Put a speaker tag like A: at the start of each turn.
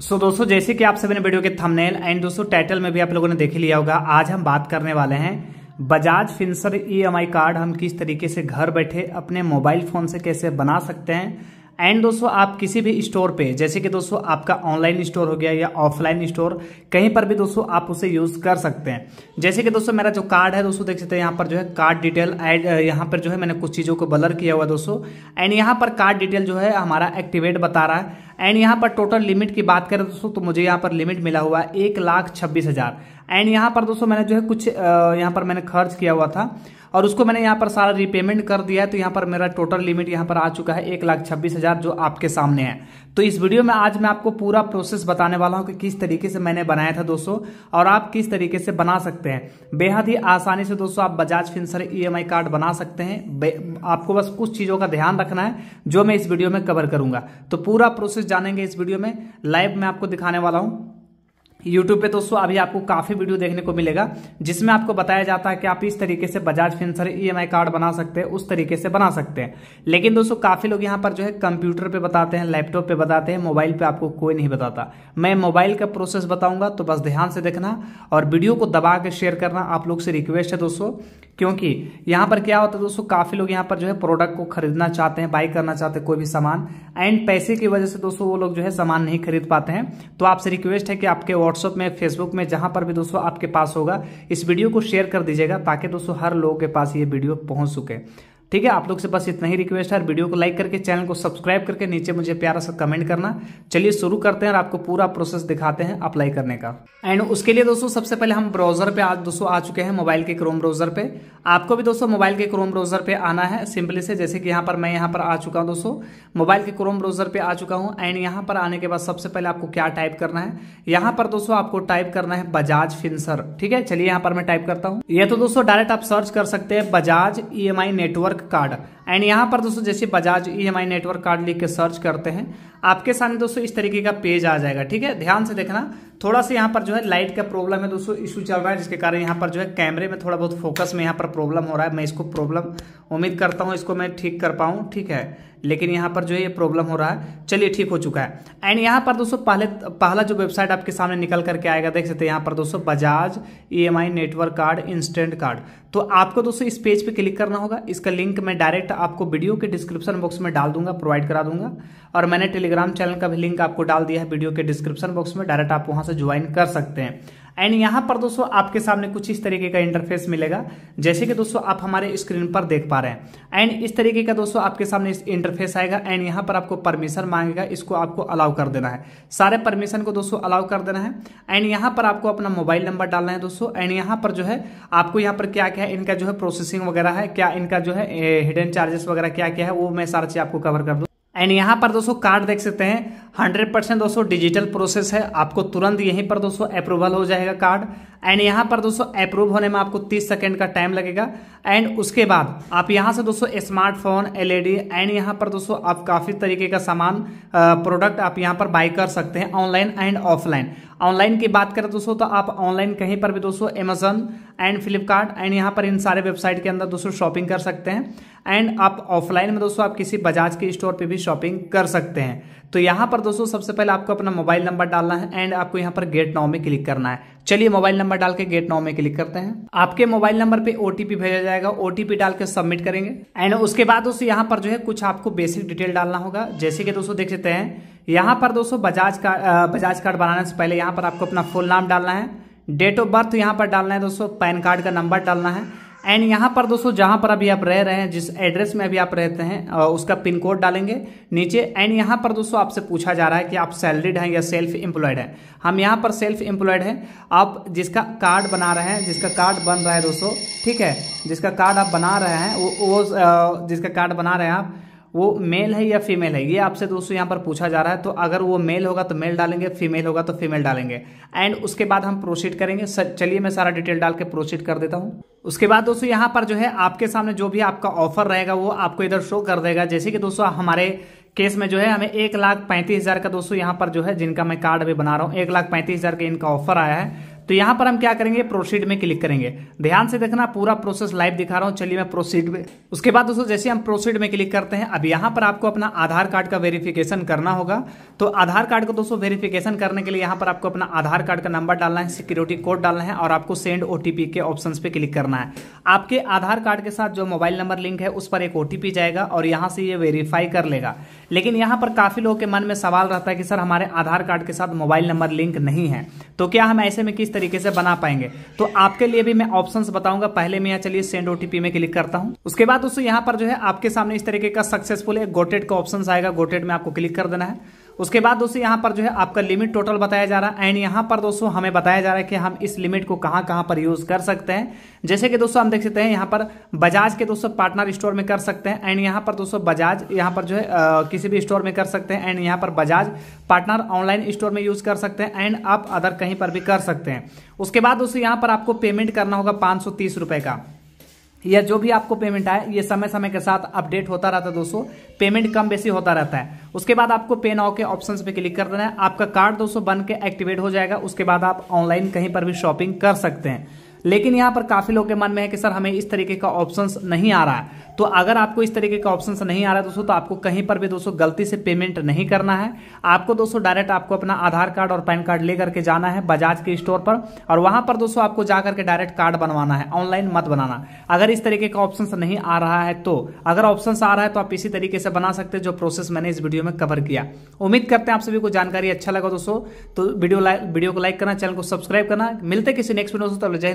A: सो so, दोस्तों जैसे कि आप सभी ने वीडियो के थंबनेल एंड दोस्तों टाइटल में भी आप लोगों ने देख लिया होगा आज हम बात करने वाले हैं बजाज फिंसर ईएमआई कार्ड हम किस तरीके से घर बैठे अपने मोबाइल फोन से कैसे बना सकते हैं एंड दोस्तों आप किसी भी स्टोर पे जैसे कि दोस्तों आपका ऑनलाइन स्टोर हो गया या ऑफलाइन स्टोर कहीं पर भी दोस्तों आप उसे यूज कर सकते हैं जैसे कि दोस्तों मेरा जो कार्ड है दोस्तों देख सकते हैं यहाँ पर जो है कार्ड डिटेल एड यहाँ पर जो है मैंने कुछ चीज़ों को बलर किया हुआ दोस्तों एंड यहाँ पर कार्ड डिटेल जो है हमारा एक्टिवेट बता रहा है एंड यहाँ पर टोटल लिमिट की बात करें दोस्तों तो मुझे यहाँ पर लिमिट मिला हुआ है एक लाख छब्बीस हज़ार एंड यहाँ पर दोस्तों मैंने जो है कुछ यहाँ पर मैंने खर्च किया हुआ था और उसको मैंने यहाँ पर सारा रिपेमेंट कर दिया है तो यहाँ पर मेरा टोटल लिमिट यहाँ पर आ चुका है एक लाख छब्बीस हज़ार जो आपके सामने है तो इस वीडियो में आज मैं आपको पूरा प्रोसेस बताने वाला हूँ कि किस तरीके से मैंने बनाया था दोस्तों और आप किस तरीके से बना सकते हैं बेहद ही आसानी से दोस्तों आप बजाज फिंसर ई कार्ड बना सकते हैं आपको बस कुछ चीज़ों का ध्यान रखना है जो मैं इस वीडियो में कवर करूंगा तो पूरा प्रोसेस जानेंगे इस वीडियो में लाइव मैं आपको दिखाने वाला हूँ YouTube पे दोस्तों अभी आपको काफ़ी वीडियो देखने को मिलेगा जिसमें आपको बताया जाता है कि आप इस तरीके से बजाज फिंसर ईएमआई कार्ड बना सकते हैं उस तरीके से बना सकते हैं लेकिन दोस्तों काफ़ी लोग यहाँ पर जो है कंप्यूटर पे बताते हैं लैपटॉप पे बताते हैं मोबाइल पे आपको कोई नहीं बताता मैं मोबाइल का प्रोसेस बताऊंगा तो बस ध्यान से देखना और वीडियो को दबा के शेयर करना आप लोग से रिक्वेस्ट है दोस्तों क्योंकि यहाँ पर क्या होता है दोस्तों काफी लोग यहाँ पर जो है प्रोडक्ट को खरीदना चाहते हैं बाई करना चाहते हैं कोई भी सामान एंड पैसे की वजह से दोस्तों वो लोग जो है सामान नहीं खरीद पाते हैं तो आपसे रिक्वेस्ट है कि आपके व्हाट्सअप में फेसबुक में जहां पर भी दोस्तों आपके पास होगा इस वीडियो को शेयर कर दीजिएगा ताकि दोस्तों हर लोगों के पास ये वीडियो पहुंच सके ठीक है आप लोग से बस इतना ही रिक्वेस्ट है वीडियो को लाइक करके चैनल को सब्सक्राइब करके नीचे मुझे प्यारा सा कमेंट करना चलिए शुरू करते हैं और आपको पूरा प्रोसेस दिखाते हैं अप्लाई करने का एंड उसके लिए दोस्तों सबसे पहले हम ब्राउजर पे आज दोस्तों आ चुके हैं मोबाइल के क्रोम ब्राउजर पे आपको भी दोस्तों मोबाइल के क्रोम ब्राउजर पे आना है सिंपली से जैसे कि यहाँ पर मैं यहाँ पर आ चुका हूँ दोस्तों मोबाइल के क्रोम ब्राउजर पे आ चुका हूँ एंड यहाँ पर आने के बाद सबसे पहले आपको क्या टाइप करना है यहाँ पर दोस्तों आपको टाइप करना है बजाज फिंसर ठीक है चलिए यहाँ पर मैं टाइप करता हूँ ये तो दोस्तों डायरेक्ट आप सर्च कर सकते हैं Bajaj E network network card and यहाँ पर दोस्तों जैसे Bajaj E e network card लिख के सर्च करते हैं आपके सामने दोस्तों इस तरीके का पेज आ जाएगा ठीक है ध्यान से देखना थोड़ा सा यहाँ पर जो है लाइट का प्रॉब्लम है दोस्तों इशू चल रहा है जिसके कारण यहाँ पर जो है कैमरे में थोड़ा बहुत फोकस में यहाँ पर प्रॉब्लम हो रहा है मैं इसको प्रॉब्लम उम्मीद करता हूँ इसको मैं ठीक कर पाऊँ ठीक है लेकिन यहाँ पर जो है ये प्रॉब्लम हो रहा है चलिए ठीक हो चुका है एंड यहाँ पर दोस्तों पहले पहला जो वेबसाइट आपके सामने निकल करके आएगा देख सकते हैं यहाँ पर दोस्तों Bajaj E network card instant card तो आपको दोस्तों इस पेज पे क्लिक करना होगा इसका लिंक मैं डायरेक्ट आपको वीडियो के डिस्क्रिप्शन बॉक्स में डाल दूंगा प्रोवाइड करा दूंगा और मैंने टेलीग्राम चैनल का भी लिंक आपको डाल दिया है वीडियो के डिस्क्रिप्शन बॉक्स में डायरेक्ट आप वहाँ से ज्वाइन कर सकते हैं एंड यहां पर दोस्तों आपके सामने कुछ इस तरीके का इंटरफेस मिलेगा जैसे कि दोस्तों आप हमारे स्क्रीन पर देख पा रहे हैं एंड इस तरीके का दोस्तों आपके सामने इंटरफेस आएगा एंड यहां पर आपको परमिशन मांगेगा इसको आपको अलाउ कर देना है सारे परमिशन को दोस्तों अलाउ कर देना है एंड यहाँ पर आपको अपना मोबाइल नंबर डालना है दोस्तों एंड यहाँ पर जो है आपको यहाँ पर क्या क्या है इनका जो है प्रोसेसिंग वगैरह है क्या इनका जो है हिडन चार्जेस वगैरह क्या क्या है वो मैं सारा चीज आपको कवर कर दूँ एंड यहाँ पर दोस्तों कार्ड देख सकते हैं 100 परसेंट दोस्तों डिजिटल प्रोसेस है आपको तुरंत यहीं पर दोस्तों अप्रूवल हो जाएगा कार्ड एंड यहाँ पर दोस्तों अप्रूव होने में आपको 30 सेकेंड का टाइम लगेगा एंड उसके बाद आप यहाँ से दोस्तों स्मार्टफोन एलईडी एंड यहाँ पर दोस्तों आप काफ़ी तरीके का सामान प्रोडक्ट आप यहाँ पर बाई कर सकते हैं ऑनलाइन एंड ऑफलाइन ऑनलाइन की बात करें दोस्तों तो आप ऑनलाइन कहीं पर भी दोस्तों अमेजन एंड फ्लिपकार्ट एंड यहाँ पर इन सारे वेबसाइट के अंदर दोस्तों शॉपिंग कर सकते हैं एंड आप ऑफलाइन में दोस्तों आप किसी बजाज के स्टोर पे भी शॉपिंग कर सकते हैं तो यहाँ पर दोस्तों सबसे पहले आपको अपना मोबाइल नंबर डालना है एंड आपको यहाँ पर गेट नाउ में क्लिक करना है चलिए मोबाइल नंबर डाल के गेट नाउ में क्लिक करते हैं आपके मोबाइल नंबर पे ओटीपी भेजा जाएगा ओटीपी डाल के सबमिट करेंगे एंड उसके बाद दोस्तों यहाँ पर जो है कुछ आपको बेसिक डिटेल डालना होगा जैसे कि दोस्तों देख सकते हैं यहाँ पर दोस्तों बजाज कार्ड बजाज कार्ड बनाने से पहले यहाँ पर आपको अपना फुल नाम डालना है डेट ऑफ बर्थ यहाँ पर डालना है दोस्तों पैन कार्ड का नंबर डालना है एंड यहाँ पर दोस्तों जहाँ पर अभी आप रह रहे हैं जिस एड्रेस में अभी आप रहते हैं उसका पिन कोड डालेंगे नीचे एंड यहाँ पर दोस्तों आपसे पूछा जा रहा है कि आप सैलरीड हैं या सेल्फ एम्प्लॉयड हैं हम यहाँ पर सेल्फ एम्प्लॉयड हैं आप जिसका कार्ड बना रहे हैं जिसका कार्ड बन रहा है दोस्तों ठीक है जिसका कार्ड आप बना रहे हैं वो, वो जिसका कार्ड बना रहे हैं आप वो मेल है या फीमेल है ये आपसे दोस्तों यहाँ पर पूछा जा रहा है तो अगर वो मेल होगा तो मेल डालेंगे फीमेल होगा तो फीमेल डालेंगे एंड उसके बाद हम प्रोसीड करेंगे चलिए मैं सारा डिटेल डाल के प्रोसीड कर देता हूँ उसके बाद दोस्तों यहाँ पर जो है आपके सामने जो भी आपका ऑफर रहेगा वो आपको इधर शो कर देगा जैसे कि दोस्तों हमारे केस में जो है हमें एक लाख पैंतीस हजार का दोस्तों यहाँ पर जो है जिनका मैं कार्ड भी बना रहा हूँ एक लाख पैंतीस हजार का इनका ऑफर आया है तो यहाँ पर हम क्या करेंगे प्रोसीड में क्लिक करेंगे ध्यान से देखना पूरा प्रोसेस लाइव दिखा रहा हूँ चलिए मैं प्रोसीड में उसके बाद दोस्तों जैसे हम प्रोसीड में क्लिक करते हैं अब यहाँ पर आपको अपना आधार कार्ड का वेरिफिकेशन करना होगा तो आधार कार्ड को दोस्तों वेरिफिकेशन करने के लिए यहाँ पर आपको अपना आधार कार्ड का नंबर डालना है सिक्योरिटी कोड डालना है और आपको सेंड ओटीपी के ऑप्शन पे क्लिक करना है आपके आधार कार्ड के साथ जो मोबाइल नंबर लिंक है उस पर एक ओटीपी जाएगा और यहाँ से ये वेरीफाई कर लेगा लेकिन यहाँ पर काफी लोगों के मन में सवाल रहता है कि सर हमारे आधार कार्ड के साथ मोबाइल नंबर लिंक नहीं है तो क्या हम ऐसे में किस तरीके से बना पाएंगे तो आपके लिए भी मैं ऑप्शन बताऊंगा पहले मैं यहाँ चलिए सेंड ओटीपी में क्लिक करता हूँ उसके बाद दोस्तों यहाँ पर जो है आपके सामने इस तरीके का सक्सेसफुल एक गोटेड का ऑप्शन आएगा गोटेड में आपको क्लिक कर देना है उसके बाद दोस्तों यहाँ पर जो है आपका लिमिट टोटल बताया जा रहा है एंड यहाँ पर दोस्तों हमें बताया जा रहा है कि हम इस लिमिट को कहाँ कहाँ पर यूज कर सकते हैं जैसे कि दोस्तों हम देख सकते हैं यहाँ पर बजाज के दोस्तों पार्टनर स्टोर में कर सकते हैं एंड यहाँ पर दोस्तों बजाज यहाँ पर जो है आ, किसी भी स्टोर में कर सकते हैं एंड यहाँ पर बजाज पार्टनर ऑनलाइन स्टोर में यूज कर सकते हैं एंड आप अदर कहीं पर भी कर सकते हैं उसके बाद दोस्तों यहाँ पर आपको पेमेंट करना होगा पाँच का या जो भी आपको पेमेंट आए ये समय समय के साथ अपडेट होता रहता है दोस्तों पेमेंट कम बेसी होता रहता है उसके बाद आपको पे नाउ के ऑप्शन पे क्लिक कर देना है आपका कार्ड दोस्तों बन के एक्टिवेट हो जाएगा उसके बाद आप ऑनलाइन कहीं पर भी शॉपिंग कर सकते हैं लेकिन यहाँ पर काफ़ी लोग के मन में है कि सर हमें इस तरीके का ऑप्शंस नहीं आ रहा है तो अगर आपको इस तरीके का ऑप्शंस नहीं आ रहा है दोस्तों तो आपको कहीं पर भी दोस्तों गलती से पेमेंट नहीं करना है आपको दोस्तों डायरेक्ट आपको अपना आधार कार्ड और पैन कार्ड लेकर के जाना है बजाज के स्टोर पर और वहां पर दोस्तों आपको जाकर के डायरेक्ट कार्ड बनवाना है ऑनलाइन मत बनाना अगर इस तरीके का ऑप्शन नहीं आ रहा है तो अगर ऑप्शन आ रहा है तो आप इसी तरीके से बना सकते जो प्रोसेस मैंने इस वीडियो में कवर किया उम्मीद करते हैं आप सभी को जानकारी अच्छा लगा दोस्तों तो वीडियो वीडियो को लाइक करना चैनल को सब्सक्राइब करना मिलते किसी नेक्स्ट वीडियो दोस्तों